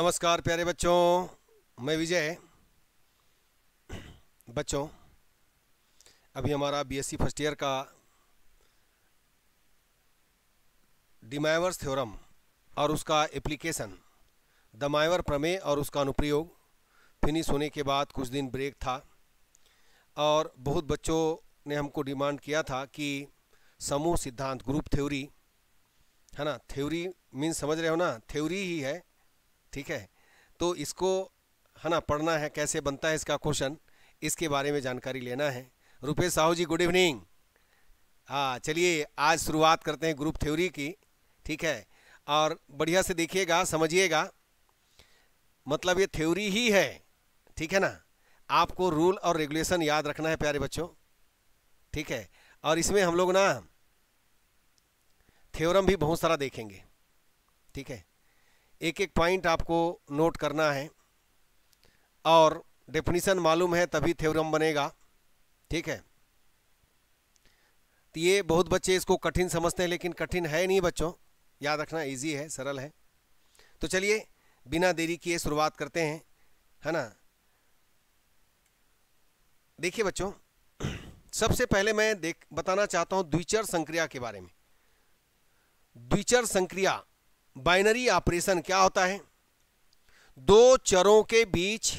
नमस्कार प्यारे बच्चों मैं विजय बच्चों अभी हमारा बीएससी फर्स्ट ईयर का डिमाइवर्स थ्योरम और उसका एप्लीकेशन द माइवर प्रमेय और उसका अनुप्रयोग फिनिश होने के बाद कुछ दिन ब्रेक था और बहुत बच्चों ने हमको डिमांड किया था कि समूह सिद्धांत ग्रुप थ्योरी है ना थ्योरी मीन समझ रहे हो ना थ्योरी ही है ठीक है तो इसको है ना पढ़ना है कैसे बनता है इसका क्वेश्चन इसके बारे में जानकारी लेना है रुपेश साहू जी गुड इवनिंग हाँ चलिए आज शुरुआत करते हैं ग्रुप थ्योरी की ठीक है और बढ़िया से देखिएगा समझिएगा मतलब ये थ्योरी ही है ठीक है ना आपको रूल और रेगुलेशन याद रखना है प्यारे बच्चों ठीक है और इसमें हम लोग ना थ्योरम भी बहुत सारा देखेंगे ठीक है एक एक पॉइंट आपको नोट करना है और डेफिनेशन मालूम है तभी थ्योरम बनेगा ठीक है तो ये बहुत बच्चे इसको कठिन समझते हैं लेकिन कठिन है नहीं बच्चों याद रखना इजी है सरल है तो चलिए बिना देरी किए शुरुआत करते हैं है ना देखिए बच्चों सबसे पहले मैं देख बताना चाहता हूं द्विचर संक्रिया के बारे में द्विचर संक्रिया बाइनरी ऑपरेशन क्या होता है दो चरों के बीच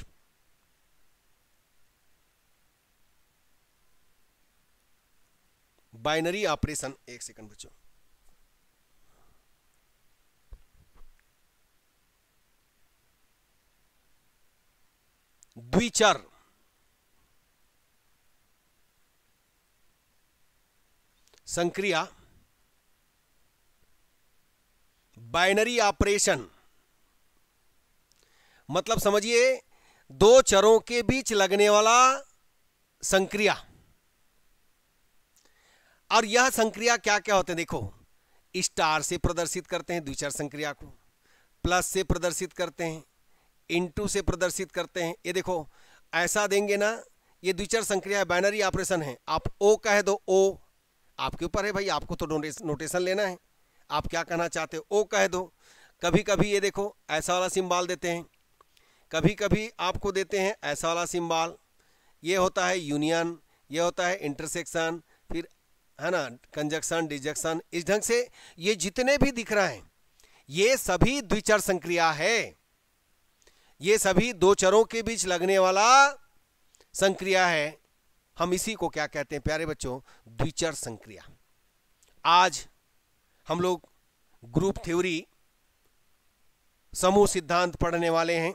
बाइनरी ऑपरेशन एक सेकंड बच्चों द्विचर संक्रिया बाइनरी ऑपरेशन मतलब समझिए दो चरों के बीच लगने वाला संक्रिया और यह संक्रिया क्या क्या होते हैं देखो स्टार से प्रदर्शित करते हैं द्विचर संक्रिया को प्लस से प्रदर्शित करते हैं इनटू से प्रदर्शित करते हैं ये देखो ऐसा देंगे ना ये द्विचर संक्रिया बाइनरी ऑपरेशन है आप ओ कह दो ओ आपके ऊपर है भाई आपको तो नोटेशन लेना है आप क्या कहना चाहते हो ओ कह दो कभी कभी ये देखो ऐसा वाला सिम्बाल देते हैं कभी कभी आपको देते हैं ऐसा वाला सिम्बाल ये होता है यूनियन ये होता है इंटरसेक्शन फिर है ना कंजक्शन डिजक्शन इस ढंग से ये जितने भी दिख रहे हैं ये सभी द्विचर संक्रिया है ये सभी दो चरों के बीच लगने वाला संक्रिया है हम इसी को क्या कहते हैं प्यारे बच्चों द्विचर संक्रिया आज हम लोग ग्रुप थ्योरी समूह सिद्धांत पढ़ने वाले हैं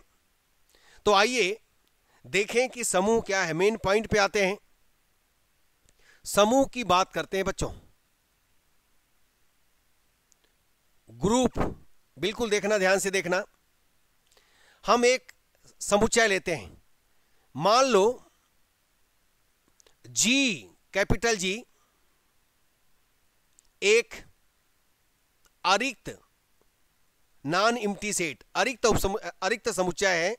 तो आइए देखें कि समूह क्या है मेन पॉइंट पे आते हैं समूह की बात करते हैं बच्चों ग्रुप बिल्कुल देखना ध्यान से देखना हम एक समुच्चय लेते हैं मान लो जी कैपिटल जी एक अरिक्त नॉन इम्टी सेट अरिक्त अरिक्त समुच्चय है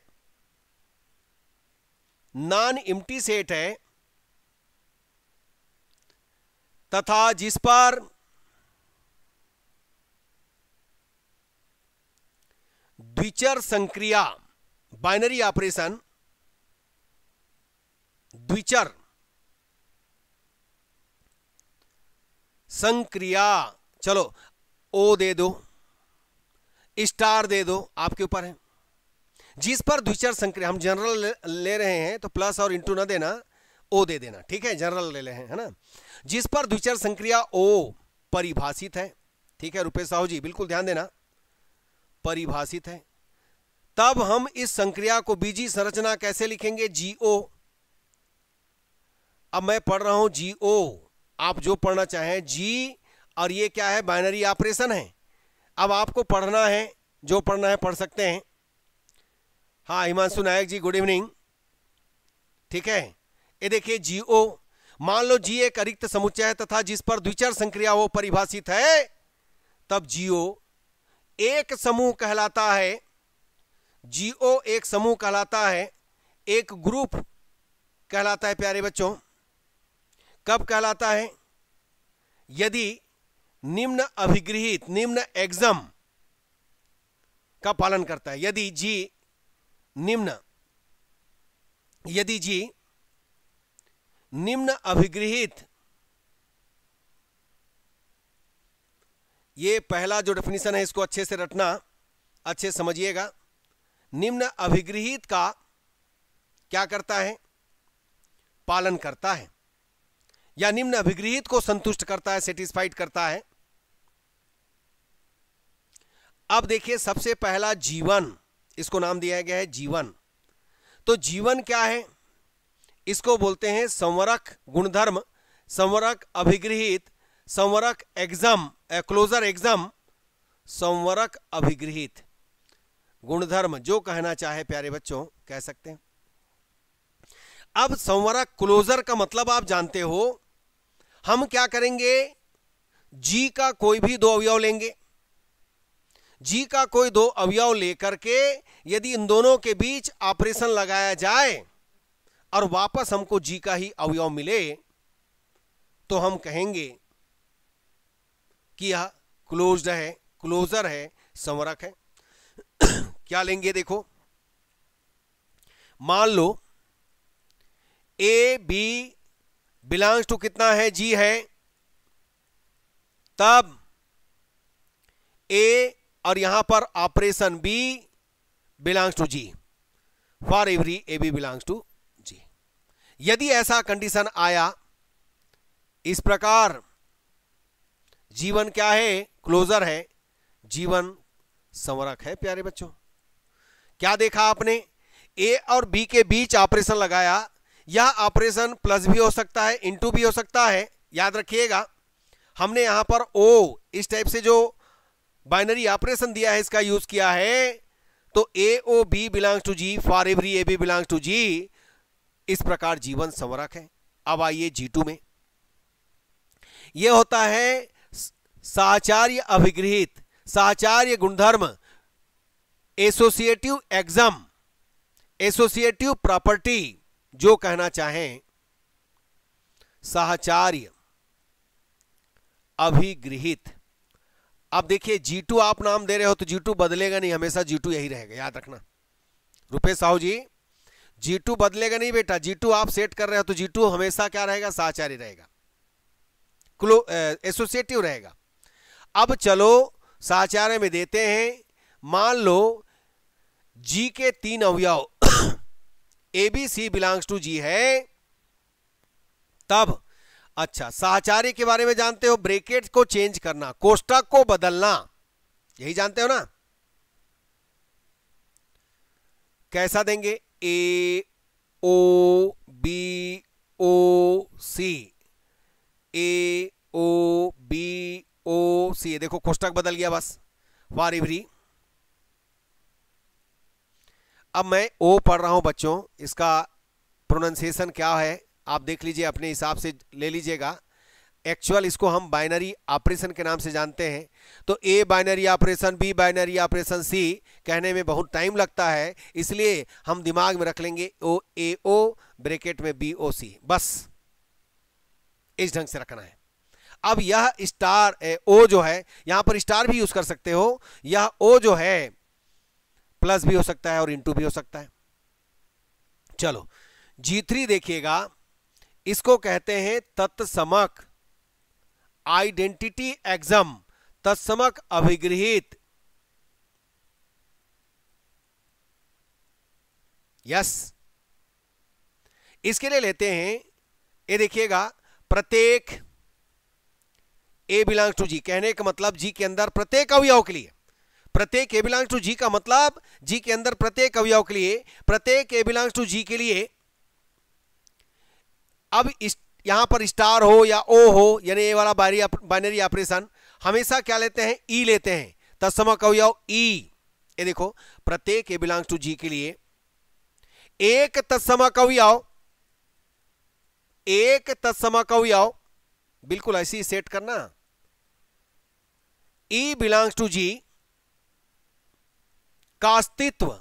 नॉन इम्टी सेट है तथा जिस पर द्विचर संक्रिया बाइनरी ऑपरेशन द्विचर संक्रिया चलो ओ दे दो स्टार दे दो आपके ऊपर है जिस पर द्विचर संक्रिया हम जनरल ले रहे हैं तो प्लस और इंटू ना देना ओ दे देना ठीक है जनरल ले रहे हैं है ना जिस पर द्विचर संक्रिया ओ परिभाषित है ठीक है रुपेश साहू जी बिल्कुल ध्यान देना परिभाषित है तब हम इस संक्रिया को बीजी संरचना कैसे लिखेंगे जीओ अब मैं पढ़ रहा हूं जीओ आप जो पढ़ना चाहें जी और ये क्या है बाइनरी ऑपरेशन है अब आपको पढ़ना है जो पढ़ना है पढ़ सकते हैं हाँ हिमांशु नायक जी गुड इवनिंग ठीक है ये देखिए जी ओ मान लो जी एक अरिक्त समुच्चय है तथा जिस पर द्विचर संक्रिया वो परिभाषित है तब जीओ एक समूह कहलाता है जीओ एक समूह कहलाता है एक ग्रुप कहलाता है प्यारे बच्चों कब कहलाता है यदि निम्न अभिगृहित निम्न एग्जाम का पालन करता है यदि जी निम्न यदि जी निम्न अभिगृहित ये पहला जो डेफिनेशन है इसको अच्छे से रटना अच्छे समझिएगा निम्न अभिगृहित का क्या करता है पालन करता है या निम्न अभिगृहित को संतुष्ट करता है सेटिस्फाइड करता है अब देखिए सबसे पहला जीवन इसको नाम दिया गया है जीवन तो जीवन क्या है इसको बोलते हैं संवरक गुणधर्म संवरक अभिग्रहित संवरक एग्जाम क्लोजर एग्जाम संवरक अभिग्रहित गुणधर्म जो कहना चाहे प्यारे बच्चों कह सकते हैं अब संवरक क्लोजर का मतलब आप जानते हो हम क्या करेंगे जी का कोई भी दो अवयव लेंगे जी का कोई दो अवयव लेकर के यदि इन दोनों के बीच ऑपरेशन लगाया जाए और वापस हमको जी का ही अवयव मिले तो हम कहेंगे कि यह क्लोज्ड है क्लोजर है संवरक है क्या लेंगे देखो मान लो ए बी बिलोंग्स टू कितना है जी है तब ए और यहां पर operation b belongs to G for every a b belongs to G यदि ऐसा कंडीशन आया इस प्रकार जीवन क्या है क्लोजर है जीवन संवरक है प्यारे बच्चों क्या देखा आपने ए और बी के बीच ऑपरेशन लगाया यह ऑपरेशन प्लस भी हो सकता है इंटू भी हो सकता है याद रखिएगा हमने यहां पर ओ इस टाइप से जो बाइनरी ऑपरेशन दिया है इसका यूज किया है तो a o b belongs to G for every a b belongs to G इस प्रकार जीवन संवरक है अब आइए जी टू में यह होता है साचार्य अभिगृहित साचार्य गुणधर्म एसोसिएटिव एग्जाम एसोसिएटिव प्रॉपर्टी जो कहना चाहें साहचार्य अभिगृहित अब देखिए G2 आप नाम दे रहे हो तो G2 बदलेगा नहीं हमेशा G2 यही रहेगा याद रखना रुपेश साहू जी G2 बदलेगा नहीं बेटा G2 आप सेट कर रहे हो तो G2 हमेशा क्या रहेगा साचारी रहेगा क्लो एसोसिएटिव रहेगा अब चलो साचार्य में देते हैं मान लो जी के तीन अवयव a b c belongs to G है तब अच्छा साहचार्य के बारे में जानते हो ब्रेकेट को चेंज करना कोष्टक को बदलना यही जानते हो ना कैसा देंगे ए ओ बी ओ सी ए ओ बी ओ सी देखो कोष्टक बदल गया बस वारी भरी अब मैं ओ पढ़ रहा हूं बच्चों इसका प्रोनाउंसिएशन क्या है आप देख लीजिए अपने हिसाब से ले लीजिएगा एक्चुअल इसको हम बाइनरी ऑपरेशन के नाम से जानते हैं तो a binary operation b binary operation c कहने में बहुत टाइम लगता है इसलिए हम दिमाग में रख लेंगे ओ ए ओ ब्रेकेट में बी ओ सी बस इस ढंग से रखना है अब यह स्टार ओ जो है यहां पर स्टार भी यूज कर सकते हो यह ओ जो है प्लस भी हो सकता है और इंटू भी हो सकता है चलो जी थ्री देखिएगा इसको कहते हैं तत्समक आइडेंटिटी एग्जाम तत्समक अभिग्रहित यस इसके लिए लेते हैं ये देखिएगा प्रत्येक ए बिलोंग्स टू जी कहने का मतलब जी के अंदर प्रत्येक अवयव के लिए प्रत्येक ए बिलोंग्स टू जी का मतलब जी के अंदर प्रत्येक अवयव के लिए प्रत्येक ए बिलोंग्स टू जी के लिए अब इस यहाँ पर स्टार हो या ओ हो यानी ये वाला बाइनरी बाइनरी ऑपरेशन हमेशा क्या लेते हैं ई e लेते हैं तत्सम कहो ई e। ये देखो प्रत्येक ए बिलोंग्स टू जी के लिए एक तत्सम कहो एक तत्सम कहो बिल्कुल ऐसी सेट करना e e belongs to G का अस्तित्व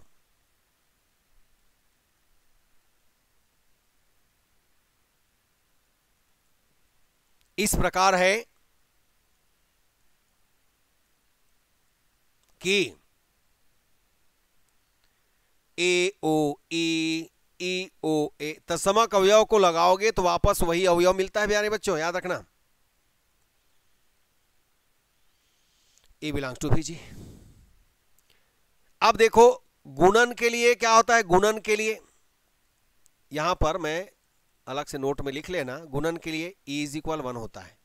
इस प्रकार है कि ए ओ ई ई ओ ए तस्मक अवयव को लगाओगे तो वापस वही अवयव मिलता है प्यारे बच्चों याद रखना ए बिलोंग्स टू भी जी अब देखो गुणन के लिए क्या होता है गुणन के लिए यहां पर मैं अलग से नोट में लिख लेना गुणन के लिए ई इज इक्वल वन होता है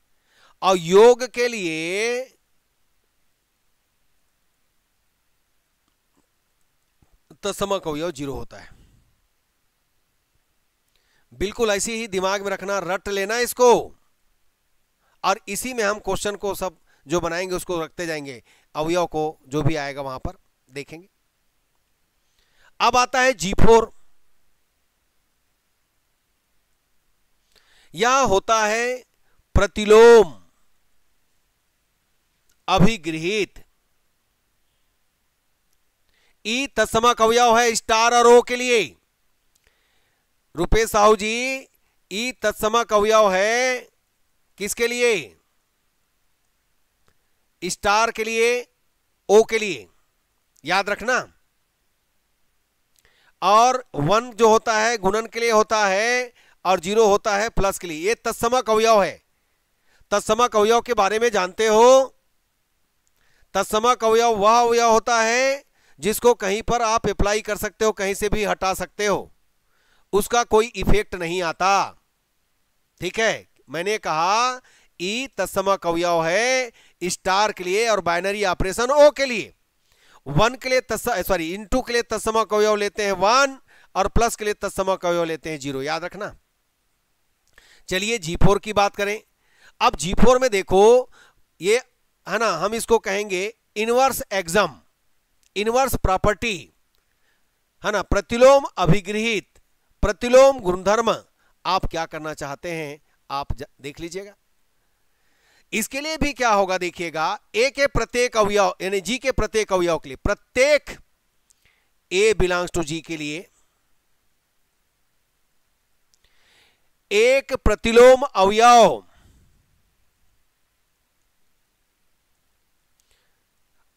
और योग के लिए तत्समक तो अवयव जीरो होता है बिल्कुल ऐसे ही दिमाग में रखना रट लेना इसको और इसी में हम क्वेश्चन को सब जो बनाएंगे उसको रखते जाएंगे अवयव को जो भी आएगा वहां पर देखेंगे अब आता है जी फोर या होता है प्रतिलोम अभिगृहित ई तत्समा कवयव है स्टार और ओ के लिए रुपेश साहू जी ई तत्समा कवयव है किसके लिए स्टार के लिए ओ के लिए याद रखना और वन जो होता है गुणन के लिए होता है और जीरो होता है प्लस के लिए ये तत्समक अवयव है तत्समक अवयव के बारे में जानते हो तत्समक अवयव वह अवयव होता है जिसको कहीं पर आप अप्लाई कर सकते हो कहीं से भी हटा सकते हो उसका कोई इफेक्ट नहीं आता ठीक है मैंने कहा ई तत्समक अवयव है स्टार के लिए और बाइनरी ऑपरेशन ओ के लिए वन के लिए सॉरी इंटू के लिए तत्समक अवयव लेते हैं वन और प्लस के लिए तत्समक अवयव लेते हैं जीरो याद रखना चलिए जी फोर की बात करें अब जी फोर में देखो ये है ना हम इसको कहेंगे इनवर्स एग्जाम इनवर्स प्रॉपर्टी है ना प्रतिलोम अभिग्रहित प्रतिलोम गुणधर्म आप क्या करना चाहते हैं आप देख लीजिएगा इसके लिए भी क्या होगा देखिएगा ए के प्रत्येक अवयव यानी जी के प्रत्येक अवयव के लिए प्रत्येक ए बिलोंग्स टू जी के लिए एक प्रतिलोम अवयव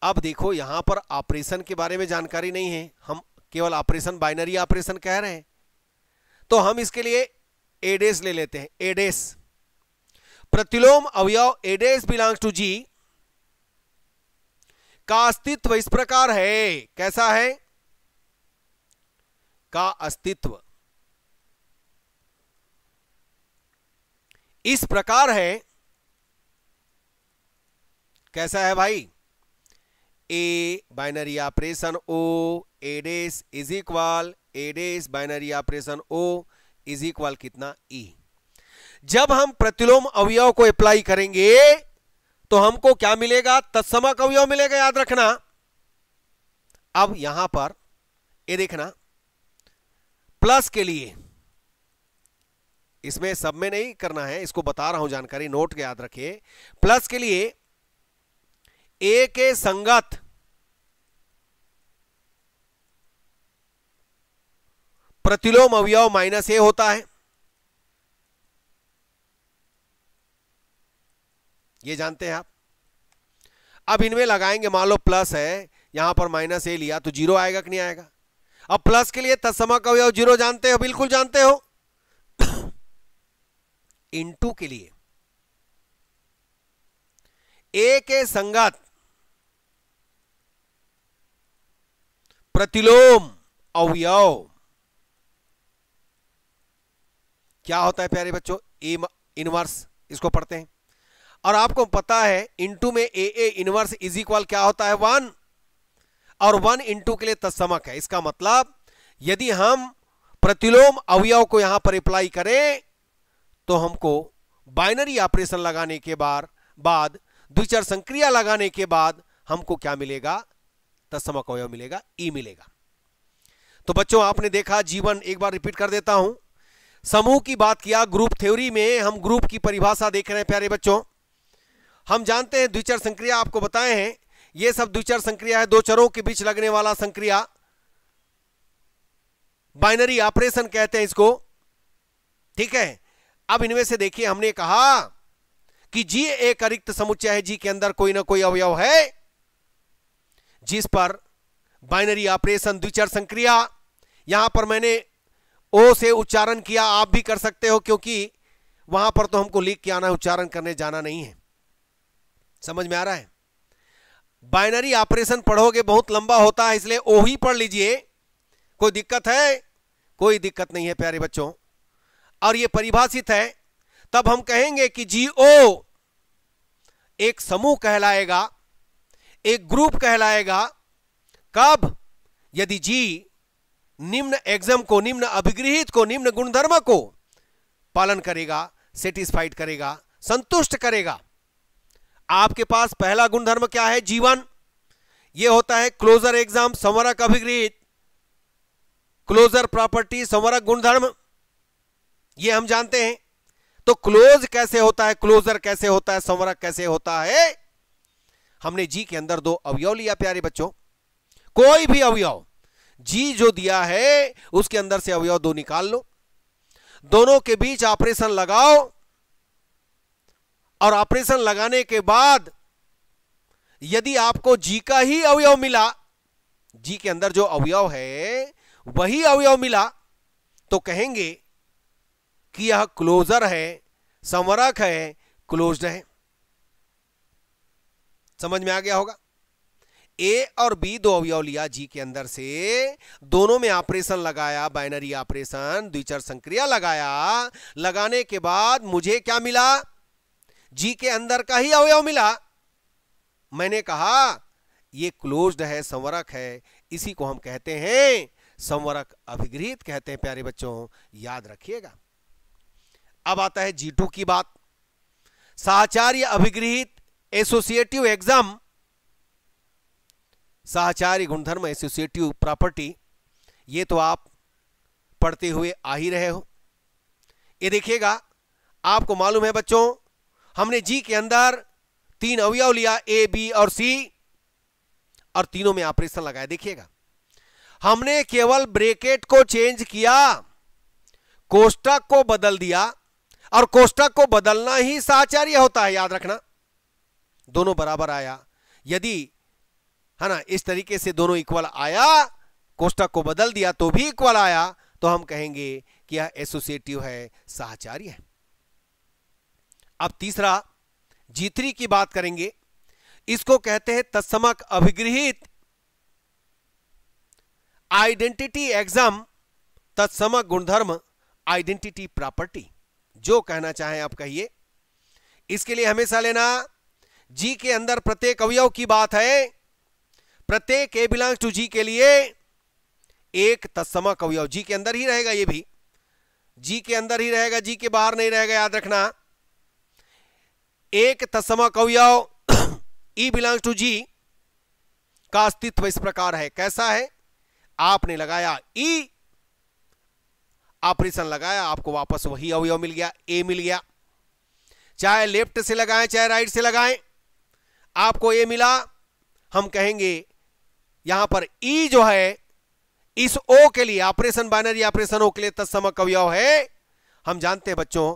अब देखो यहां पर ऑपरेशन के बारे में जानकारी नहीं है हम केवल ऑपरेशन बाइनरी ऑपरेशन कह रहे हैं तो हम इसके लिए एडेस ले लेते हैं एडेस प्रतिलोम अवयव एडेस बिलोंग्स टू जी का अस्तित्व इस प्रकार है कैसा है का अस्तित्व इस प्रकार है कैसा है भाई a binary operation o a dash is equal a dash binary operation o is equal कितना ई e. जब हम प्रतिलोम अवयव को अप्लाई करेंगे तो हमको क्या मिलेगा तत्समक अवयव मिलेगा याद रखना अब यहां पर ये देखना प्लस के लिए इसमें सब में नहीं करना है इसको बता रहा हूं जानकारी नोट याद रखिए प्लस के लिए ए के संगत प्रतिलोम अवयव माइनस ए होता है ये जानते हैं आप अब इनमें लगाएंगे मान लो प्लस है यहां पर माइनस ए लिया तो जीरो आएगा कि नहीं आएगा अब प्लस के लिए तत्समक अवयव जीरो जानते हो बिल्कुल जानते हो इनटू के लिए ए के संगत प्रतिलोम अवयव क्या होता है प्यारे बच्चों ए इनवर्स इसको पढ़ते हैं और आपको पता है इंटू में a a inverse is equal क्या होता है वन और वन इनटू के लिए तत्समक है इसका मतलब यदि हम प्रतिलोम अवयव को यहां पर अप्लाई करें तो हमको बाइनरी ऑपरेशन लगाने के बार बाद द्विचर संक्रिया लगाने के बाद हमको क्या मिलेगा तत्सम अवयव मिलेगा ई मिलेगा तो बच्चों आपने देखा जीवन एक बार रिपीट कर देता हूं समूह की बात किया ग्रुप थ्योरी में हम ग्रुप की परिभाषा देख रहे हैं प्यारे बच्चों हम जानते हैं द्विचर संक्रिया आपको बताए हैं यह सब द्विचर संक्रिया है दो चरों के बीच लगने वाला संक्रिया बाइनरी ऑपरेशन कहते हैं इसको ठीक है अब इनमें से देखिए हमने कहा कि जी एक अरिक्त समुच्चय है जी के अंदर कोई ना कोई अवयव है जिस पर बाइनरी ऑपरेशन द्विचर संक्रिया यहां पर मैंने ओ से उच्चारण किया आप भी कर सकते हो क्योंकि वहां पर तो हमको लिख के आना उच्चारण करने जाना नहीं है समझ में आ रहा है बाइनरी ऑपरेशन पढ़ोगे बहुत लंबा होता है इसलिए ओ ही पढ़ लीजिए कोई दिक्कत है कोई दिक्कत नहीं है प्यारे बच्चों और यह परिभाषित है तब हम कहेंगे कि जीओ एक समूह कहलाएगा एक ग्रुप कहलाएगा कब यदि जी निम्न एग्जाम को निम्न अभिग्रहित को निम्न गुणधर्म को पालन करेगा सेटिस्फाइड करेगा संतुष्ट करेगा आपके पास पहला गुणधर्म क्या है जीवन यह होता है क्लोजर एग्जाम समरक अभिग्रहित क्लोजर प्रॉपर्टी समरक गुणधर्म ये हम जानते हैं तो क्लोज कैसे होता है क्लोजर कैसे होता है संवरक कैसे होता है हमने जी के अंदर दो अवयव लिया प्यारे बच्चों कोई भी अवयव जी जो दिया है उसके अंदर से अवयव दो निकाल लो दोनों के बीच ऑपरेशन लगाओ और ऑपरेशन लगाने के बाद यदि आपको जी का ही अवयव मिला जी के अंदर जो अवयव है वही अवयव मिला तो कहेंगे कि यह क्लोजर है संवरक है क्लोज्ड है समझ में आ गया होगा ए और बी दो अवयव लिया जी के अंदर से दोनों में ऑपरेशन लगाया बाइनरी ऑपरेशन द्विचर संक्रिया लगाया लगाने के बाद मुझे क्या मिला जी के अंदर का ही अवयव मिला मैंने कहा यह क्लोज्ड है संवरक है इसी को हम कहते हैं संवरक अभिगृहित कहते हैं प्यारे बच्चों याद रखिएगा अब आता है जी टू की बात साहचार्य अभिगृहित एसोसिएटिव एग्जाम साहचार्य गुणधर्म एसोसिएटिव प्रॉपर्टी ये तो आप पढ़ते हुए आ ही रहे हो ये देखिएगा आपको मालूम है बच्चों हमने जी के अंदर तीन अवयव लिया ए बी और सी और तीनों में ऑपरेशन लगाया देखिएगा हमने केवल ब्रेकेट को चेंज किया कोष्टक को बदल दिया और कोष्टक को बदलना ही साचार्य होता है याद रखना दोनों बराबर आया यदि है ना इस तरीके से दोनों इक्वल आया कोष्टक को बदल दिया तो भी इक्वल आया तो हम कहेंगे कि यह एसोसिएटिव है साहचार्य है अब तीसरा जीतरी की बात करेंगे इसको कहते हैं तत्समक अभिगृहित आइडेंटिटी एग्जाम तत्समक गुणधर्म आइडेंटिटी प्रॉपर्टी जो कहना चाहें आप कहिए इसके लिए हमेशा लेना जी के अंदर प्रत्येक अवयव की बात है प्रत्येक ए बिलोंग्स टू जी के लिए एक तत्समक अवयव जी के अंदर ही रहेगा ये भी जी के अंदर ही रहेगा जी के बाहर नहीं रहेगा याद रखना एक तत्समक अवयव ई बिलोंग्स टू जी का अस्तित्व इस प्रकार है कैसा है आपने लगाया ई e, ऑपरेशन लगाया आपको वापस वही अवयव मिल गया ए मिल गया चाहे लेफ्ट से लगाएं चाहे राइट से लगाएं आपको ए मिला हम कहेंगे यहां पर ई जो है इस ओ के लिए ऑपरेशन बाइनरी ऑपरेशन ओ के लिए तत्समक अवयव है हम जानते हैं बच्चों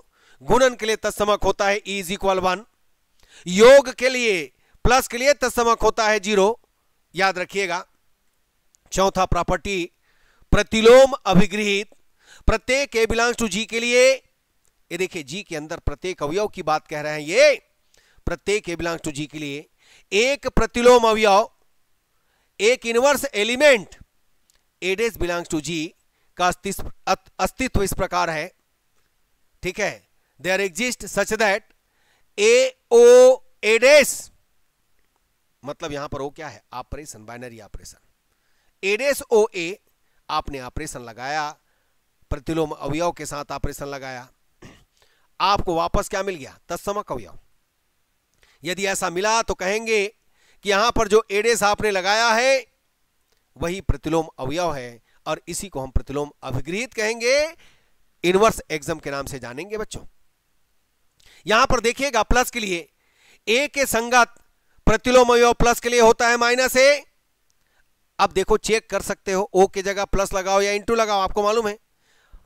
गुणन के लिए तत्समक होता है ई इज इक्वल वन योग के लिए प्लस के लिए तत्समक होता है जीरो याद रखिएगा चौथा प्रॉपर्टी प्रतिलोम अभिगृहित प्रत्येक ए बिलोंग्स टू जी के लिए ये देखिए जी के अंदर प्रत्येक अवयव की बात कह रहे हैं ये प्रत्येक ए बिलोंग्स टू जी के लिए एक प्रतिलोम अवयव एक inverse element a dash belongs to G का अस्तित्व इस प्रकार है ठीक है are exist such that a o a dash मतलब यहां पर ओ क्या है operation binary operation a dash o a आपने ऑपरेशन लगाया प्रतिलोम अवयव के साथ ऑपरेशन लगाया आपको वापस क्या मिल गया तत्समक अवयव यदि ऐसा मिला तो कहेंगे कि यहां पर जो एडेस आपने लगाया है वही प्रतिलोम अवयव है और इसी को हम प्रतिलोम अभिगृहित कहेंगे इनवर्स एग्जाम के नाम से जानेंगे बच्चों यहां पर देखिएगा प्लस के लिए ए के संगत प्रतिलोम अवयव प्लस के लिए होता है माइनस ए अब देखो चेक कर सकते हो ओ के जगह प्लस लगाओ या इंटू लगाओ आपको मालूम है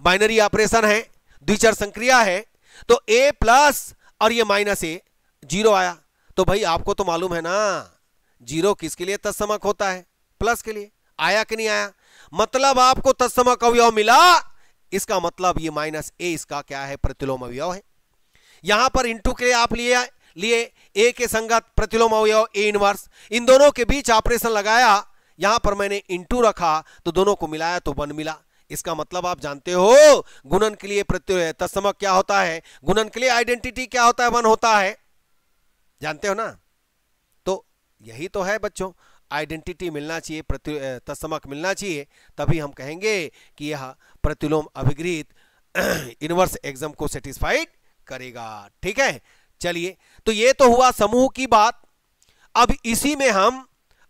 बाइनरी ऑपरेशन है द्विचर संक्रिया है तो ए प्लस और ये माइनस ए जीरो आया तो भाई आपको तो मालूम है ना जीरो किसके लिए तत्समक होता है प्लस के लिए आया कि नहीं आया मतलब आपको तत्समक अवयव मिला इसका मतलब ये माइनस ए इसका क्या है प्रतिलोम अवयव है यहां पर इंटू के लिए आप लिए लिए ए के संगत प्रतिलोम अवयव ए इनवर्स इन दोनों के बीच ऑपरेशन लगाया यहां पर मैंने इंटू रखा तो दोनों को मिलाया तो वन मिला इसका मतलब आप जानते हो गुणन के लिए प्रत्यय तत्समक क्या होता है गुणन के लिए आइडेंटिटी क्या होता है वन होता है जानते हो ना तो यही तो है बच्चों आइडेंटिटी मिलना चाहिए प्रत्यु तत्समक मिलना चाहिए तभी हम कहेंगे कि यह प्रतिलोम अभिग्रहित इनवर्स एग्जाम को सेटिस्फाइड करेगा ठीक है चलिए तो ये तो हुआ समूह की बात अब इसी में हम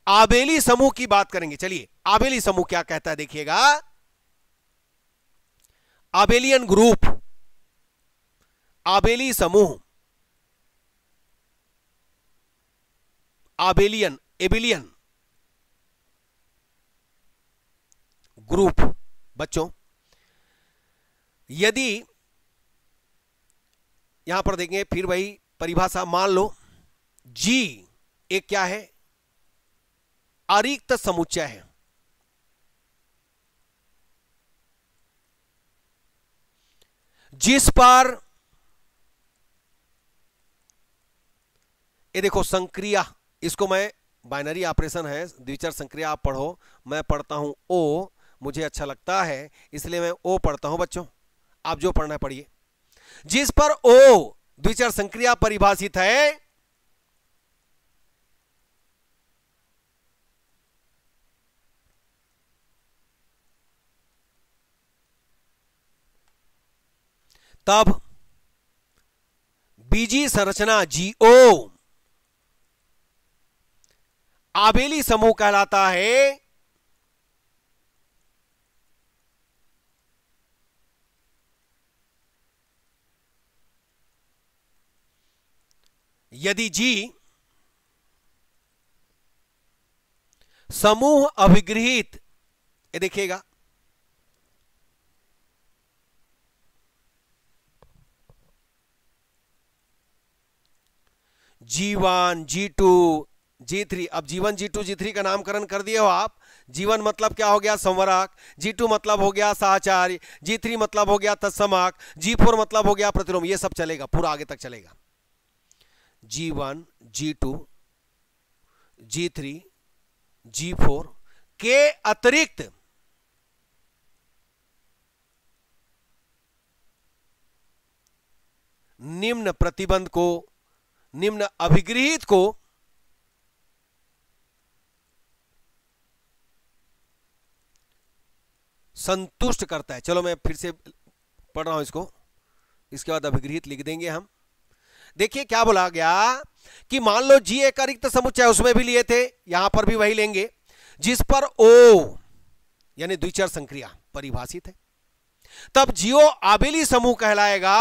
आबेली समूह की बात करेंगे चलिए आबेली समूह क्या कहता है देखिएगा आबेलियन ग्रुप आबेली समूह आबेलियन एबिलियन ग्रुप बच्चों यदि यहां पर देखेंगे फिर भाई परिभाषा मान लो जी एक क्या है अरिक्त समुच्चय है जिस पर ये देखो संक्रिया इसको मैं बाइनरी ऑपरेशन है द्विचर संक्रिया आप पढ़ो मैं पढ़ता हूं ओ मुझे अच्छा लगता है इसलिए मैं ओ पढ़ता हूं बच्चों आप जो पढ़ना पढ़िए जिस पर ओ द्विचर संक्रिया परिभाषित है तब बीजी संरचना जीओ आबेली समूह कहलाता है यदि जी समूह अभिगृहित ये देखिएगा G one G two G three अब G one G two G three का नामकरण कर दिए हो आप जीवन मतलब क्या हो गया संवरक जी टू मतलब हो गया साहचार्य जी थ्री मतलब हो गया तत्समक जी फोर मतलब हो गया प्रतिरोम ये सब चलेगा पूरा आगे तक चलेगा G one G two G three G four के अतिरिक्त निम्न प्रतिबंध को निम्न अभिगृहित को संतुष्ट करता है चलो मैं फिर से पढ़ रहा हूं इसको इसके बाद अभिगृहित लिख देंगे हम देखिए क्या बोला गया कि मान लो जी एक रिक्त समुच्चय उसमें भी लिए थे यहां पर भी वही लेंगे जिस पर ओ यानी द्विचर संक्रिया परिभाषित है तब जियो आबेली समूह कहलाएगा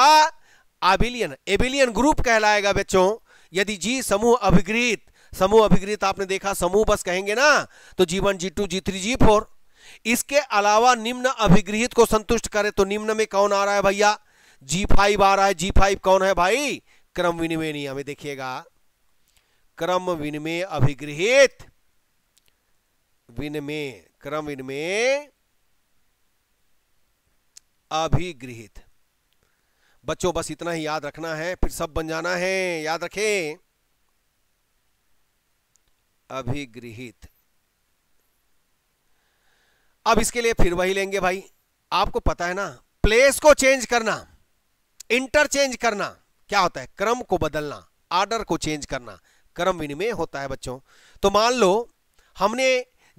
आबिलियन एबिलियन ग्रुप कहलाएगा बच्चों यदि जी समूह अभिग्रहित समूह अभिग्रहित आपने देखा समूह बस कहेंगे ना तो G one G two G three G four इसके अलावा निम्न अभिग्रहित को संतुष्ट करे तो निम्न में कौन आ रहा है भैया जी फाइव आ रहा है जी फाइव कौन है भाई क्रम विनिमय नियम हमें देखिएगा क्रम विनिमय अभिग्रहित विनिमय क्रम विनिमय अभिग्रहित बच्चों बस इतना ही याद रखना है फिर सब बन जाना है याद रखें अभिगृहित अब इसके लिए फिर वही लेंगे भाई आपको पता है ना प्लेस को चेंज करना इंटरचेंज करना क्या होता है क्रम को बदलना आर्डर को चेंज करना क्रम विनिमय होता है बच्चों तो मान लो हमने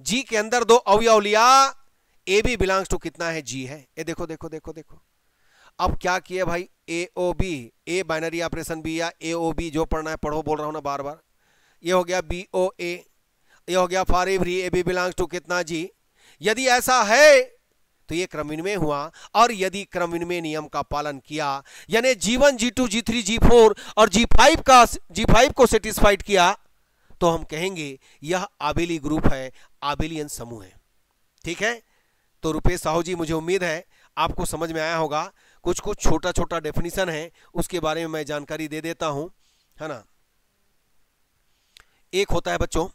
जी के अंदर दो अवयव लिया ए बी बिलोंग्स टू कितना है जी है ये देखो देखो देखो देखो अब क्या किया भाई a o b a binary operation b या ए ओ बी जो पढ़ना है पढ़ो बोल रहा हूँ ना बार बार ये हो गया बी ओ ए ये हो गया for every a b belongs to कितना जी यदि ऐसा है तो ये क्रम विनिमय हुआ और यदि क्रम विनिमय नियम का पालन किया यानी G one G two G three G four और जी फाइव का जी फाइव को सेटिस्फाइड किया तो हम कहेंगे यह आबेली ग्रुप है आबेलियन समूह है ठीक है तो रुपेश साहू जी मुझे उम्मीद है आपको समझ में आया होगा कुछ कुछ छोटा छोटा डेफिनेशन है उसके बारे में मैं जानकारी दे देता हूं है ना एक होता है बच्चों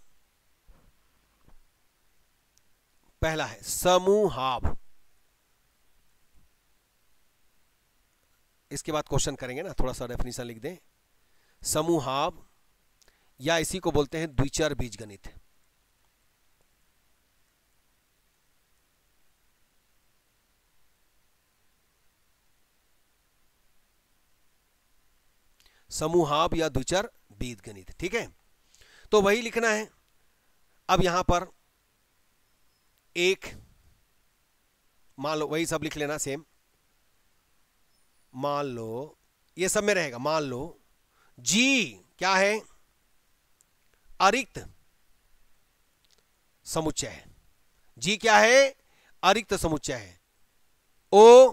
पहला है समूहाव इसके बाद क्वेश्चन करेंगे ना थोड़ा सा डेफिनेशन लिख दें समूहाव या इसी को बोलते हैं द्विचर बीज गणित समूहाब या द्विचर बीत गणित ठीक है तो वही लिखना है अब यहां पर एक मान लो वही सब लिख लेना सेम मान लो ये सब में रहेगा मान लो जी क्या है अरिक्त समुच्चय है जी क्या है अरिक्त समुच्चय है ओ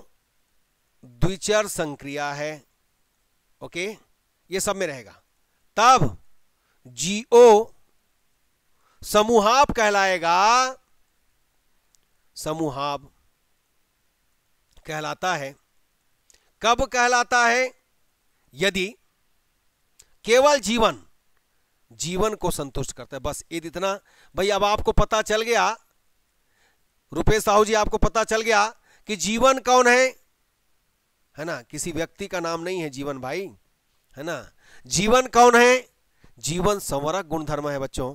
द्विचर संक्रिया है ओके okay? ये सब में रहेगा तब जीओ समूहाप कहलाएगा समूहाब कहलाता है कब कहलाता है यदि केवल जीवन जीवन को संतुष्ट करता है बस ये इतना भाई अब आपको पता चल गया रुपेश साहू जी आपको पता चल गया कि जीवन कौन है है ना किसी व्यक्ति का नाम नहीं है जीवन भाई है ना जीवन कौन है जीवन समरक गुणधर्म है बच्चों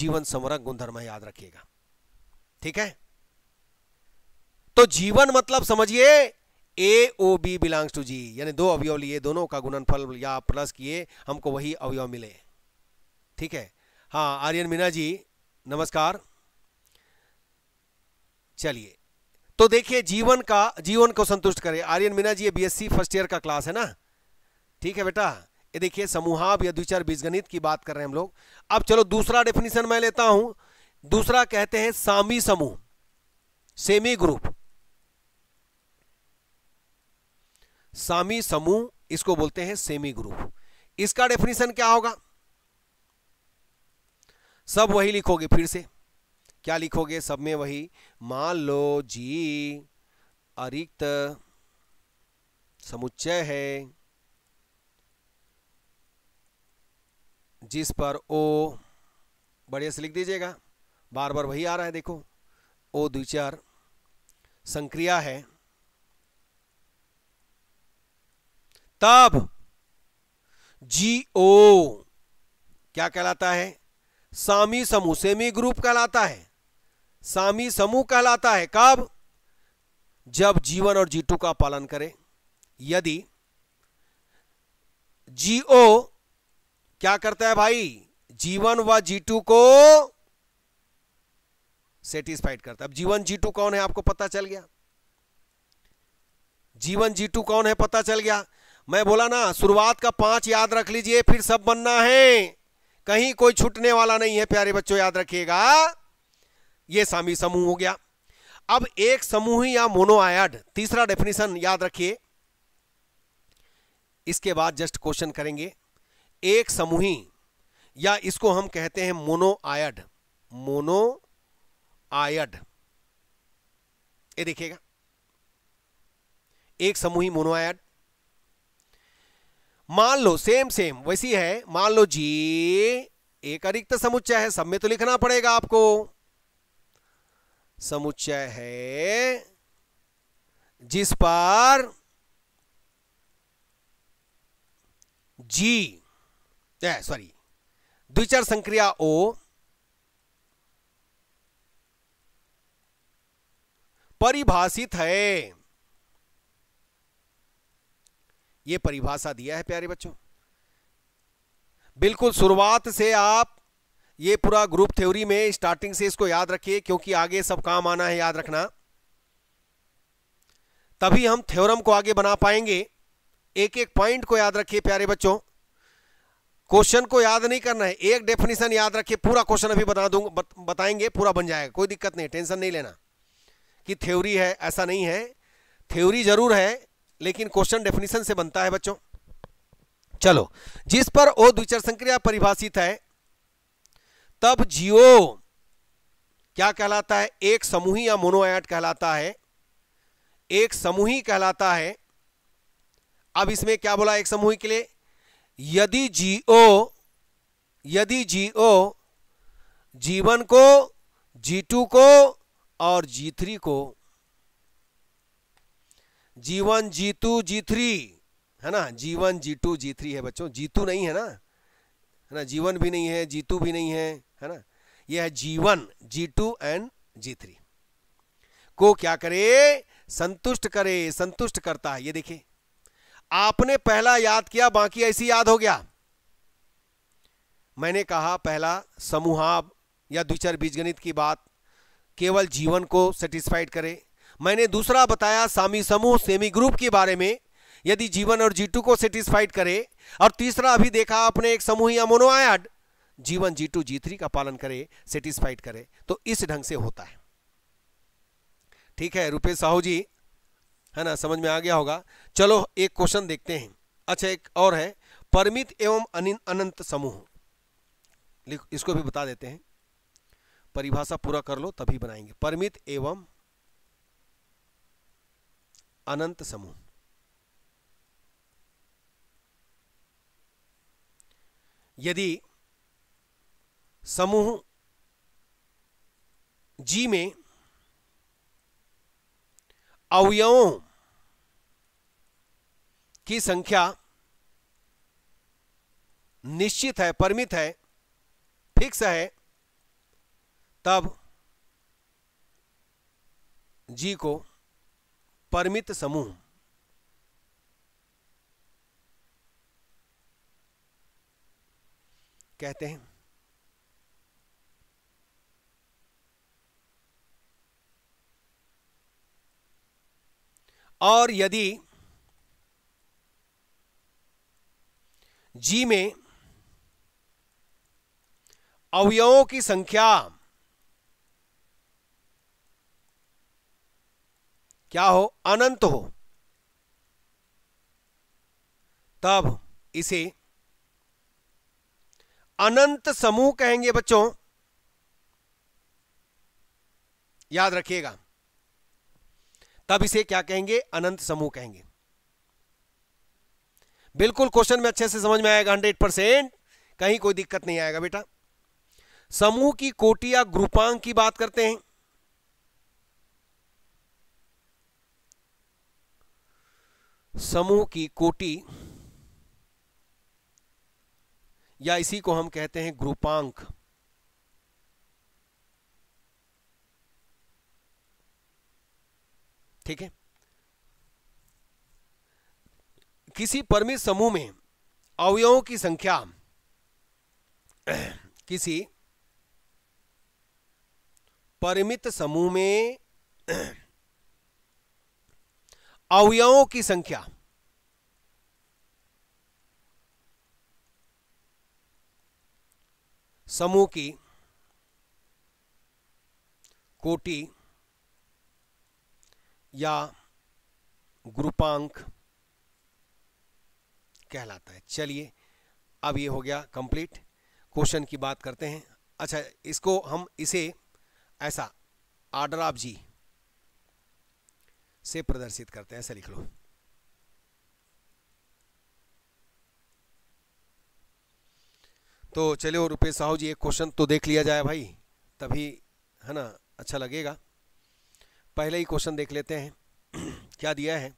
जीवन समरक गुणधर्म याद रखिएगा ठीक है तो जीवन मतलब समझिए a o b belongs to G यानी दो अवयव लिए दोनों का गुणनफल या प्लस किए हमको वही अवयव मिले ठीक है हाँ आर्यन मीना जी नमस्कार चलिए तो देखिए जीवन का जीवन को संतुष्ट करें Aryan Meena ji BSc first year का क्लास है ना ठीक है बेटा ये देखिए समूहा या द्विचर बीजगणित की बात कर रहे हैं हम लोग अब चलो दूसरा डेफिनेशन मैं लेता हूं दूसरा कहते हैं सामी समूह सेमी ग्रुप सामी समूह इसको बोलते हैं सेमी ग्रुप इसका डेफिनेशन क्या होगा सब वही लिखोगे फिर से क्या लिखोगे सब में वही मान लो जी अरिक्त समुच्चय है जिस पर ओ बढ़िया से लिख दीजिएगा बार बार वही आ रहा है देखो ओ द्विचार संक्रिया है तब जी ओ क्या कहलाता है सामी समूह सेमी ग्रुप कहलाता है सामी समूह कहलाता है कब जब जीवन और जी टू का पालन करें यदि जीओ क्या करता है भाई जीवन व जीटू को सेटिस्फाइड करता है अब जीवन जीटू कौन है आपको पता चल गया जीवन जीटू कौन है पता चल गया मैं बोला ना शुरुआत का पांच याद रख लीजिए फिर सब बनना है कहीं कोई छूटने वाला नहीं है प्यारे बच्चों याद रखिएगा ये सामी समूह हो गया अब एक समूह या मोनोआयड तीसरा डेफिनेशन याद रखिए इसके बाद जस्ट क्वेश्चन करेंगे एक समूही या इसको हम कहते हैं मोनो आयड मोनो आयड ये देखिएगा एक समूही मोनो आयड मान लो सेम सेम वैसी है मान लो जी एक अरिक्त समुच्चय है सब में तो लिखना पड़ेगा आपको समुच्चय है जिस पर जी सॉरी द्विचर संक्रिया ओ परिभाषित है यह परिभाषा दिया है प्यारे बच्चों बिल्कुल शुरुआत से आप ये पूरा ग्रुप थ्योरी में स्टार्टिंग से इसको याद रखिए क्योंकि आगे सब काम आना है याद रखना तभी हम थ्योरम को आगे बना पाएंगे एक एक पॉइंट को याद रखिए प्यारे बच्चों क्वेश्चन को याद नहीं करना है एक डेफिनेशन याद रखिए पूरा क्वेश्चन अभी बता दूंगा बत, बताएंगे पूरा बन जाएगा कोई दिक्कत नहीं टेंशन नहीं लेना कि थ्योरी है ऐसा नहीं है थ्योरी जरूर है लेकिन क्वेश्चन डेफिनेशन से बनता है बच्चों चलो जिस पर ओ द्विचर संक्रिया परिभाषित है तब जियो क्या कहलाता है एक समूही या मोनोआयट कहलाता है एक समूही कहलाता है अब इसमें क्या बोला एक समूही के लिए यदि जीओ यदि जीओ जीवन को जी टू को और जी थ्री को जीवन जी टू जी थ्री है ना जीवन जी टू जी थ्री है बच्चों जीतू नहीं है ना है ना जीवन भी नहीं है जीतू भी नहीं है है ना यह है G one G two and G three को क्या करे संतुष्ट करे संतुष्ट करता है ये देखिए आपने पहला याद किया बाकी ऐसे याद हो गया मैंने कहा पहला समूहा या द्विचर बीजगणित की बात केवल जीवन को सेटिस्फाइड करे मैंने दूसरा बताया सामी समूह सेमी ग्रुप के बारे में यदि जीवन और जीटू को सेटिस्फाइड करे और तीसरा अभी देखा आपने एक समूह या मोनोआयाड जीवन जी टू जी थ्री का पालन करे सेटिस्फाइड करे तो इस ढंग से होता है ठीक है रुपेश साहू जी है ना समझ में आ गया होगा चलो एक क्वेश्चन देखते हैं अच्छा एक और है परमित एवं अनंत समूह इसको भी बता देते हैं परिभाषा पूरा कर लो तभी बनाएंगे परमित एवं अनंत समूह यदि समूह जी में अवयवों की संख्या निश्चित है परमित है फिक्स है तब जी को परमित समूह कहते हैं और यदि जी में अवयवों की संख्या क्या हो अनंत हो तब इसे अनंत समूह कहेंगे बच्चों याद रखिएगा तब इसे क्या कहेंगे अनंत समूह कहेंगे बिल्कुल क्वेश्चन में अच्छे से समझ में आएगा हंड्रेड परसेंट कहीं कोई दिक्कत नहीं आएगा बेटा समूह की कोटि या ग्रुपांग की बात करते हैं समूह की कोटि या इसी को हम कहते हैं ग्रुपांक ठीक है किसी परमित समूह में अवयवों की संख्या किसी परिमित समूह में अवयवों की संख्या समूह की कोटि या ग्रुपांक कहलाता है चलिए अब ये हो गया कंप्लीट क्वेश्चन की बात करते हैं अच्छा इसको हम इसे ऐसा आर्डर ऑफ जी से प्रदर्शित करते हैं ऐसा लिख लो तो चलो रुपेश साहू जी एक क्वेश्चन तो देख लिया जाए भाई तभी है ना अच्छा लगेगा पहले ही क्वेश्चन देख लेते हैं क्या दिया है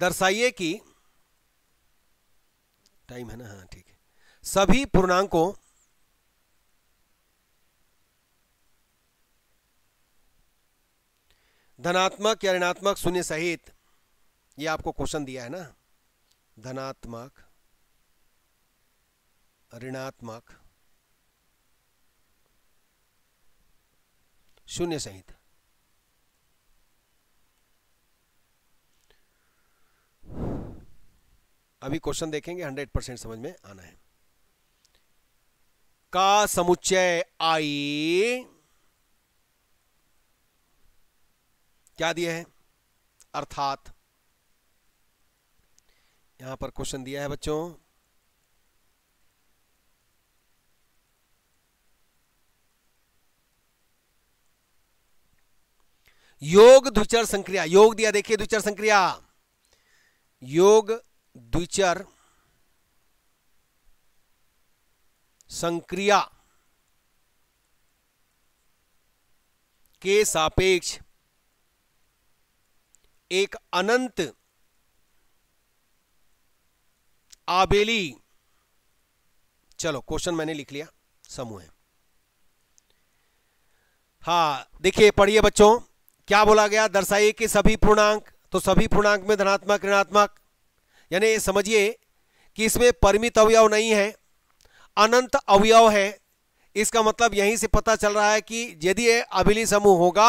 दर्शाइए कि टाइम है ना हाँ ठीक है सभी पूर्णांकों धनात्मक या ऋणात्मक शून्य सहित ये आपको क्वेश्चन दिया है ना धनात्मक ऋणात्मक शून्य सहित अभी क्वेश्चन देखेंगे हंड्रेड परसेंट समझ में आना है का समुच्चय आई क्या दिया है अर्थात यहां पर क्वेश्चन दिया है बच्चों योग द्विचर संक्रिया योग दिया देखिए द्विचर संक्रिया योग द्विचर संक्रिया के सापेक्ष एक अनंत आबेली चलो क्वेश्चन मैंने लिख लिया समूह है हाँ देखिए पढ़िए बच्चों क्या बोला गया दर्शाइए कि सभी पूर्णांक तो सभी पूर्णांक में धनात्मक ऋणात्मक यानी समझिए कि इसमें परिमित अवयव नहीं है अनंत अवयव है इसका मतलब यहीं से पता चल रहा है कि यदि ये अभिली समूह होगा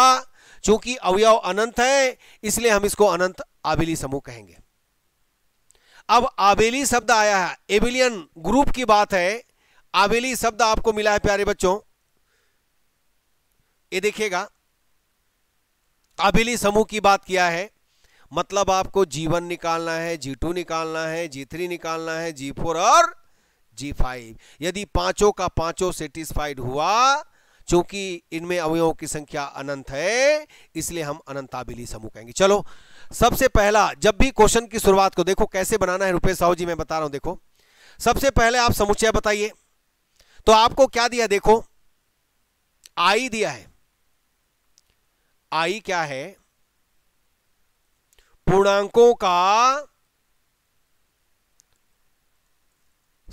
चूंकि अवयव अनंत है इसलिए हम इसको अनंत आबिली समूह कहेंगे अब आबेली शब्द आया है एबिलियन ग्रुप की बात है आबेली शब्द आपको मिला है प्यारे बच्चों ये देखिएगा आबेली समूह की बात किया है मतलब आपको जी वन निकालना है जी टू निकालना है जी थ्री निकालना है जी फोर और जी फाइव यदि पांचों का पांचों सेटिस्फाइड हुआ चूंकि इनमें अवयवों की संख्या अनंत है इसलिए हम अनंताबिली समूह कहेंगे चलो सबसे पहला जब भी क्वेश्चन की शुरुआत को देखो कैसे बनाना है रुपेश साहू जी मैं बता रहा हूं देखो सबसे पहले आप समुच्चय बताइए तो आपको क्या दिया देखो आई दिया है आई क्या है पूर्णांकों का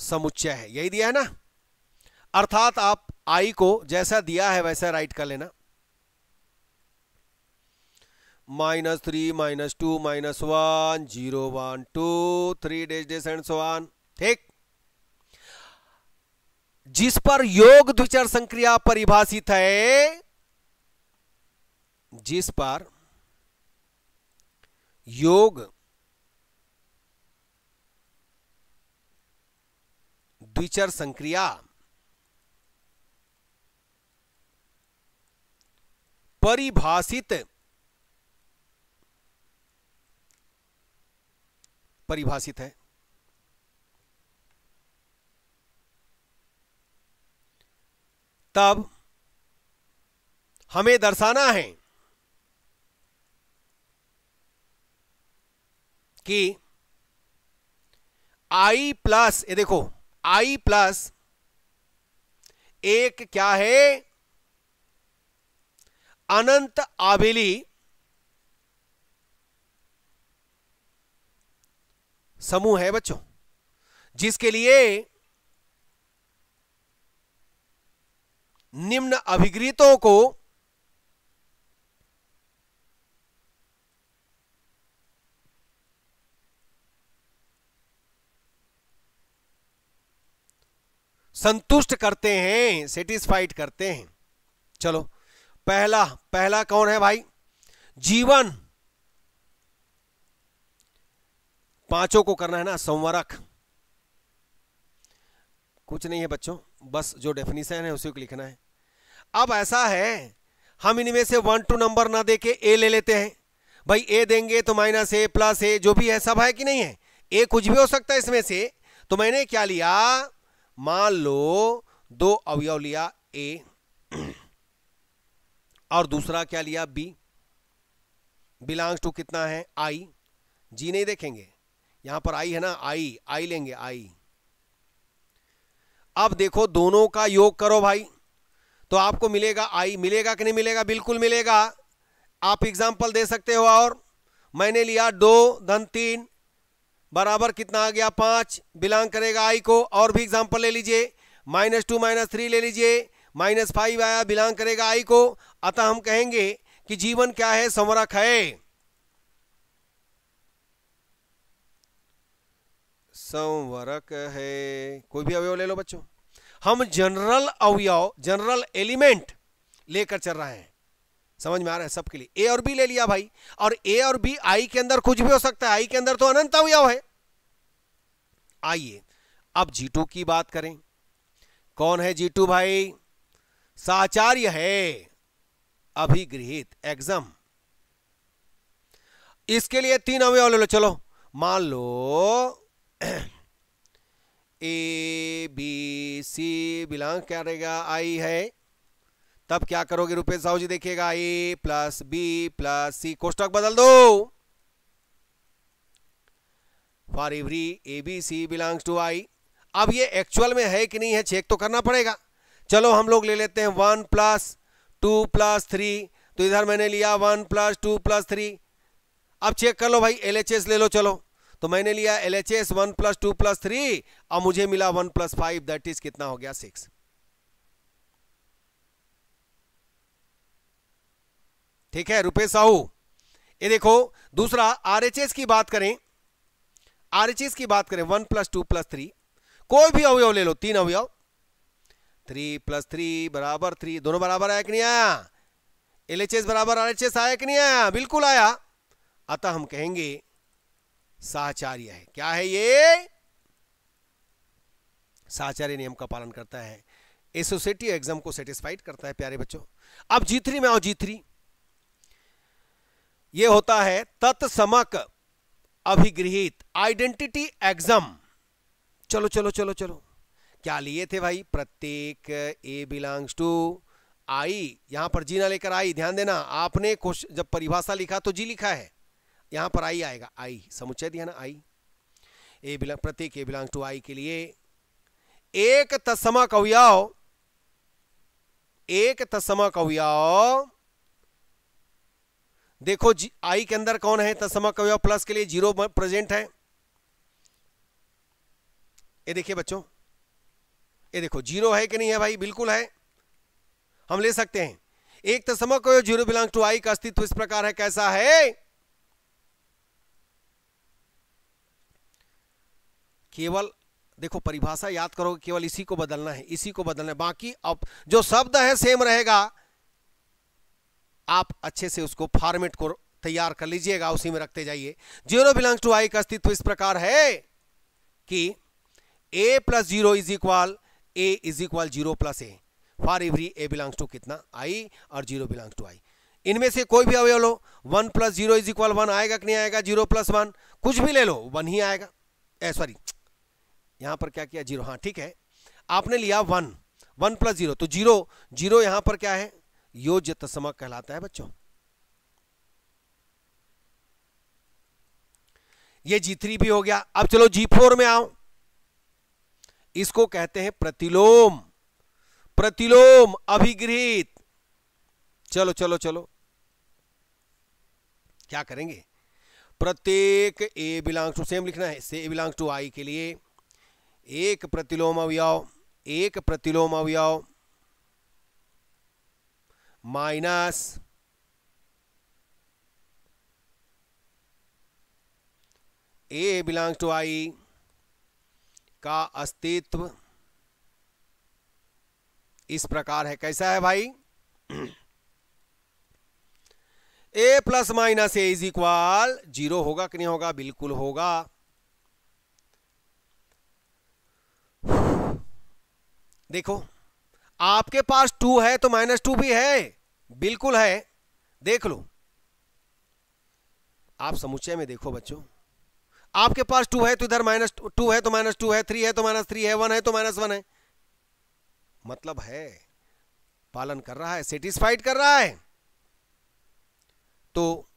समुच्चय है यही दिया है ना अर्थात आप आई को जैसा दिया है वैसा राइट कर लेना minus three minus two minus one zero one two three dash dash and so on ठीक जिस पर योग द्विचर संक्रिया परिभाषित है जिस पर योग द्विचर संक्रिया परिभाषित परिभाषित है तब हमें दर्शाना है कि आई प्लस ये देखो आई प्लस एक क्या है अनंत आबेली समूह है बच्चों जिसके लिए निम्न अभिग्रीतों को संतुष्ट करते हैं सेटिस्फाइड करते हैं चलो पहला पहला कौन है भाई जीवन पांचों को करना है ना संवरक कुछ नहीं है बच्चों बस जो डेफिनेशन है उसी को लिखना है अब ऐसा है हम इनमें से वन टू नंबर ना देके ए ले लेते हैं भाई ए देंगे तो माइनस ए प्लस ए जो भी है सब है कि नहीं है ए कुछ भी हो सकता है इसमें से तो मैंने क्या लिया मान लो दो अवयव लिया ए और दूसरा क्या लिया बी बिलोंग्स टू कितना है आई जी नहीं देखेंगे यहां पर आई है ना आई आई लेंगे आई अब देखो दोनों का योग करो भाई तो आपको मिलेगा आई मिलेगा कि नहीं मिलेगा बिल्कुल मिलेगा आप एग्जाम्पल दे सकते हो और मैंने लिया दो धन तीन बराबर कितना आ गया पाँच बिलोंग करेगा आई को और भी एग्जाम्पल ले लीजिए माइनस टू माइनस थ्री ले लीजिए माइनस फाइव आया बिलोंग करेगा आई को अतः हम कहेंगे कि जीवन क्या है संवरक है संवरक है कोई भी अवयव ले लो बच्चों हम जनरल अवयव जनरल एलिमेंट लेकर चल रहे हैं समझ में आ रहा है सबके लिए ए और बी ले लिया भाई और ए और बी आई के अंदर कुछ भी हो सकता है आई के अंदर तो अनंत अवयव है आइए अब जी टू की बात करें कौन है जी टू भाई साचार्य है अभिगृहित एग्जाम इसके लिए तीन अवयव ले लो चलो मान लो ए बी सी बिलोंग क्या रहेगा आई है तब क्या करोगे रुपेश साहू जी देखिएगा a plus b plus c कोष्टक बदल दो for every a b c belongs to I अब ये एक्चुअल में है कि नहीं है चेक तो करना पड़ेगा चलो हम लोग ले लेते हैं one plus two plus three तो इधर मैंने लिया one plus two plus three अब चेक कर लो भाई एल एच एस ले लो चलो तो मैंने लिया L H S one plus two plus three और मुझे मिला one plus five that is कितना हो गया सिक्स ठीक है रुपेश साहू ये देखो दूसरा आरएचएस की बात करें आरएचएस की बात करें one plus two plus three कोई भी अवयव ले लो तीन अवयव थ्री प्लस थ्री बराबर थ्री दोनों बराबर आया कि नहीं आया एल बराबर आर आया कि नहीं आया बिल्कुल आया अतः हम कहेंगे साहचार्य है क्या है ये साहचार्य नियम का पालन करता है एसोसिएटिव एग्जाम को सेटिस्फाइड करता है प्यारे बच्चों अब जी में आओ जी थ्री यह होता है तत्समक अभिगृहित आइडेंटिटी एग्जाम चलो चलो चलो चलो क्या लिए थे भाई प्रत्येक ए बिलोंग्स टू आई यहां पर जी ना लेकर आई ध्यान देना आपने जब परिभाषा लिखा तो जी लिखा है यहां पर आई आएगा आई समुच्चय दिया ना आई ए बिलोंग प्रत्येक ए बिलोंग्स टू आई के लिए एक तत्समक अवयव एक तत्समक अवयव देखो आई के अंदर कौन है तत्समक कव्य प्लस के लिए जीरो प्रेजेंट है ये देखिए बच्चों ये देखो जीरो है कि नहीं है भाई बिल्कुल है हम ले सकते हैं एक तत्समक कव्य जीरो बिलोंग टू आई का अस्तित्व इस प्रकार है कैसा है केवल देखो परिभाषा याद करोगे केवल इसी को बदलना है इसी को बदलना है बाकी अब जो शब्द है सेम रहेगा आप अच्छे से उसको फॉर्मेट को तैयार कर लीजिएगा उसी में रखते जाइए जीरो बिलोंग्स टू आई का अस्तित्व इस प्रकार है कि a plus zero is equal a is equal zero plus a for every a belongs to कितना आई और जीरो बिलोंग्स टू आई इनमें से कोई भी अवयव लो one plus zero is equal one आएगा कि नहीं आएगा जीरो प्लस वन कुछ भी ले लो वन ही आएगा ए सॉरी यहां पर क्या किया जीरो हाँ ठीक है आपने लिया वन वन प्लस जीरो तो जीरो जीरो यहां पर क्या है योज्य तस्मा कहलाता है बच्चों ये जी थ्री भी हो गया अब चलो जी फोर में आओ इसको कहते हैं प्रतिलोम प्रतिलोम अभिगृहित चलो चलो चलो क्या करेंगे प्रत्येक ए बिलोंग टू सेम लिखना है से बिलोंग्स बिलोंग टू आई के लिए एक प्रतिलोम अवयव एक प्रतिलोम अवयव minus a belong to I का अस्तित्व इस प्रकार है कैसा है भाई a plus minus a is equal zero होगा कि नहीं होगा बिल्कुल होगा देखो आपके पास टू है तो माइनस टू भी है बिल्कुल है देख लो आप समुच्चय में देखो बच्चों आपके पास टू है तो इधर माइनस टू है तो माइनस टू है थ्री है तो माइनस थ्री है वन है तो माइनस वन है मतलब है पालन कर रहा है सेटिस्फाइड कर रहा है तो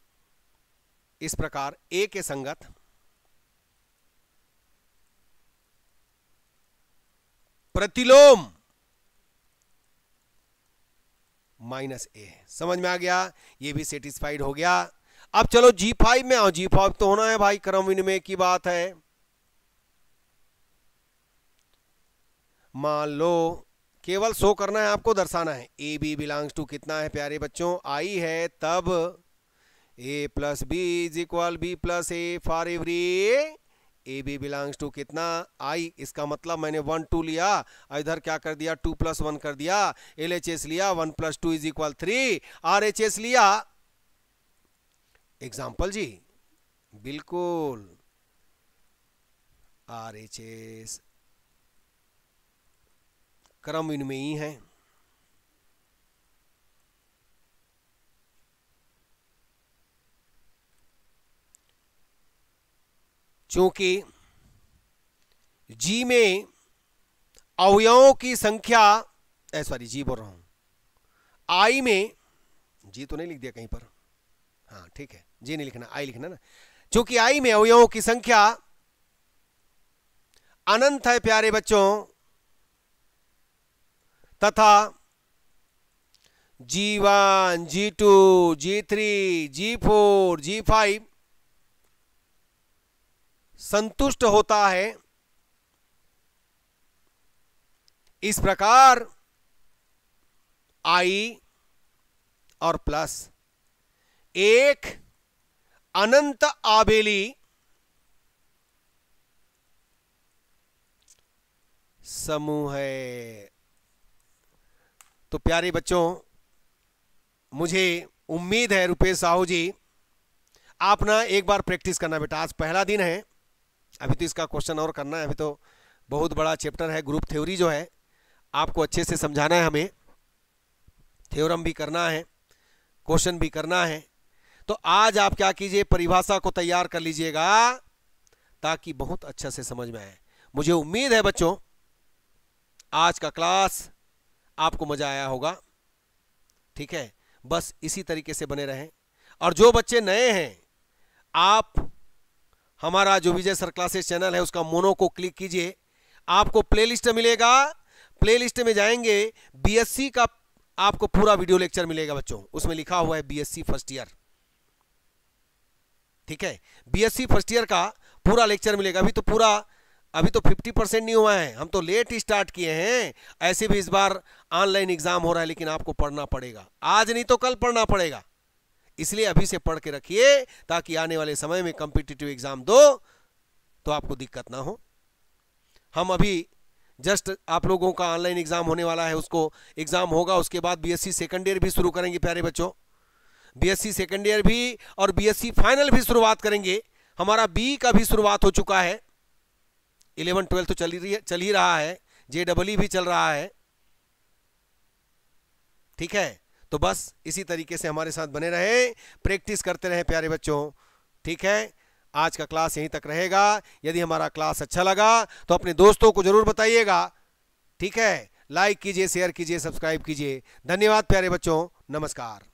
इस प्रकार ए के संगत प्रतिलोम माइनस ए है समझ में आ गया ये भी सेटिस्फाइड हो गया अब चलो जी फाइव में आओ जी फाइव तो होना है भाई क्रम विनिमय की बात है मान लो केवल शो करना है आपको दर्शाना है ए बी बिलोंग्स टू कितना है प्यारे बच्चों आई है तब a plus b is equal b plus a for every a b belongs to कितना आई इसका मतलब मैंने वन टू लिया इधर क्या कर दिया टू प्लस वन कर दिया एल एच एस लिया one plus two is equal three R H S लिया एग्जाम्पल जी बिल्कुल आर एच एस क्रम इनमें ही है चूंकि जी में अवयवों की संख्या सॉरी जी बोल रहा हूं आई में जी तो नहीं लिख दिया कहीं पर हाँ ठीक है जी नहीं लिखना आई लिखना ना चूंकि आई में अवयवों की संख्या अनंत है प्यारे बच्चों तथा G one G two G three G four G five संतुष्ट होता है इस प्रकार आई और प्लस एक अनंत आबेली समूह है तो प्यारे बच्चों मुझे उम्मीद है रुपेश साहू जी आप ना एक बार प्रैक्टिस करना बेटा आज पहला दिन है अभी तो इसका क्वेश्चन और करना है अभी तो बहुत बड़ा चैप्टर है ग्रुप थ्योरी जो है आपको अच्छे से समझाना है हमें थ्योरम भी करना है क्वेश्चन भी करना है तो आज आप क्या कीजिए परिभाषा को तैयार कर लीजिएगा ताकि बहुत अच्छा से समझ में आए मुझे उम्मीद है बच्चों आज का क्लास आपको मजा आया होगा ठीक है बस इसी तरीके से बने रहें और जो बच्चे नए हैं आप हमारा जो विजय सर क्लासेस चैनल है उसका मोनो को क्लिक कीजिए आपको प्लेलिस्ट मिलेगा प्लेलिस्ट में जाएंगे बीएससी का आपको पूरा वीडियो लेक्चर मिलेगा बच्चों उसमें लिखा हुआ है बीएससी फर्स्ट ईयर ठीक है बीएससी फर्स्ट ईयर का पूरा लेक्चर मिलेगा अभी तो पूरा अभी तो 50 परसेंट नहीं हुआ है हम तो लेट ही स्टार्ट किए हैं ऐसे भी इस बार ऑनलाइन एग्जाम हो रहा है लेकिन आपको पढ़ना पड़ेगा आज नहीं तो कल पढ़ना पड़ेगा इसलिए अभी से पढ़ के रखिए ताकि आने वाले समय में कंपिटेटिव एग्जाम दो तो आपको दिक्कत ना हो हम अभी जस्ट आप लोगों का ऑनलाइन एग्जाम होने वाला है उसको एग्जाम होगा उसके बाद बीएससी सेकंड ईयर भी शुरू करेंगे प्यारे बच्चों बीएससी सेकंड ईयर भी और बीएससी फाइनल भी शुरुआत करेंगे हमारा बी का भी शुरुआत हो चुका है इलेवन ट्वेल्थ तो चल ही चल ही रहा है जे डबल ई भी चल रहा है ठीक है तो बस इसी तरीके से हमारे साथ बने रहे प्रैक्टिस करते रहे प्यारे बच्चों ठीक है आज का क्लास यहीं तक रहेगा यदि हमारा क्लास अच्छा लगा तो अपने दोस्तों को जरूर बताइएगा ठीक है लाइक कीजिए शेयर कीजिए सब्सक्राइब कीजिए धन्यवाद प्यारे बच्चों नमस्कार